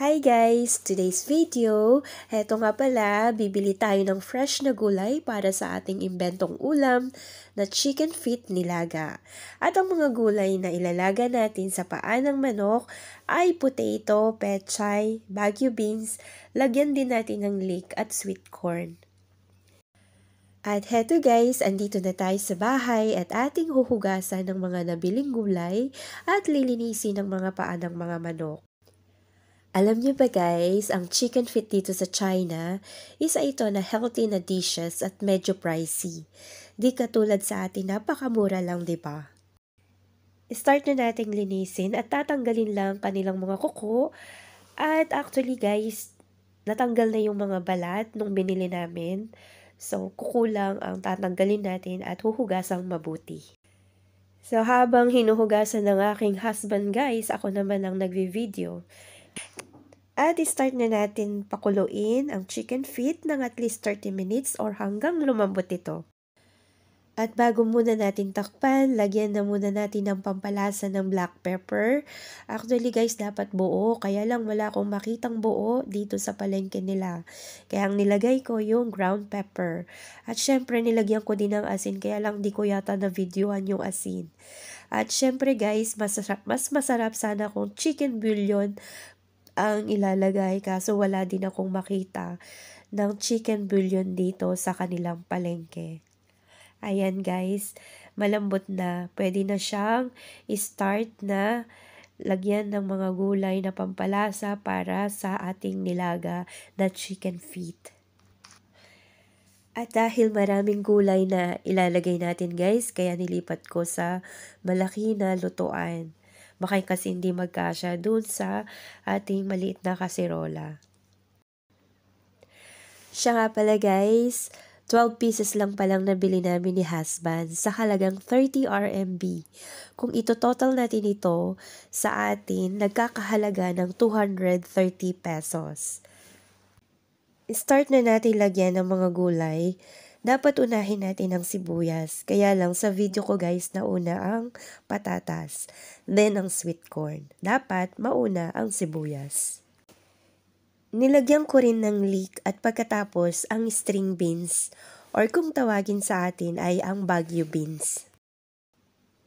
Hi guys! Today's video, eto nga pala, bibili tayo ng fresh na gulay para sa ating imbentong ulam na chicken feet nilaga. At ang mga gulay na ilalaga natin sa paa ng manok ay potato, pechay, baguio beans, lagyan din natin ng leek at sweet corn. At heto guys, andito na tayo sa bahay at ating huhugasan ng mga nabiling gulay at lilinisin ang mga paa ng mga manok. Alam niyo ba guys, ang chicken feet dito sa China, isa ito na healthy na dishes at medyo pricey. Di katulad sa atin, napakamura lang, di ba? Start na nating linisin at tatanggalin lang kanilang mga kuko. At actually guys, natanggal na yung mga balat nung binili namin. So, kukulang ang tatanggalin natin at huhugasang mabuti. So, habang hinuhugasan ng aking husband guys, ako naman ang nagvi-video. At ah, start na natin pakuluin ang chicken feet ng at least 30 minutes or hanggang lumambot ito. At bago muna natin takpan, lagyan na muna natin ng pampalasa ng black pepper. Actually guys, dapat buo. Kaya lang wala akong makitang buo dito sa palengke nila. Kaya ang nilagay ko yung ground pepper. At syempre nilagyan ko din ng asin. Kaya lang di ko yata na videoan yung asin. At syempre guys, mas masarap sana kung chicken bouillon ang ilalagay kaso wala din akong makita ng chicken bouillon dito sa kanilang palengke. Ayan guys, malambot na. Pwede na siyang start na lagyan ng mga gulay na pampalasa para sa ating nilaga na chicken feet. At dahil maraming gulay na ilalagay natin guys, kaya nilipat ko sa malaki na lutuan. Baka kasi hindi magkasya dun sa ating maliit na kaserola. Siya nga pala guys, 12 pieces lang palang nabili namin ni husband sa halagang 30 RMB. Kung ito total natin ito, sa atin nagkakahalaga ng 230 pesos. Start na natin lagyan ng mga gulay dapat unahin natin ang sibuyas. Kaya lang sa video ko guys, nauna ang patatas, then ang sweet corn. Dapat mauna ang sibuyas. Nilagyan ko rin ng leek at pagkatapos ang string beans or kung tawagin sa atin ay ang Baguio beans.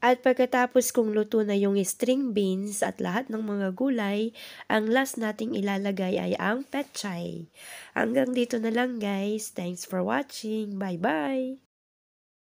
At pagkatapos kung luto na yung string beans at lahat ng mga gulay, ang last nating ilalagay ay ang petchay. Hanggang dito na lang guys. Thanks for watching. Bye-bye!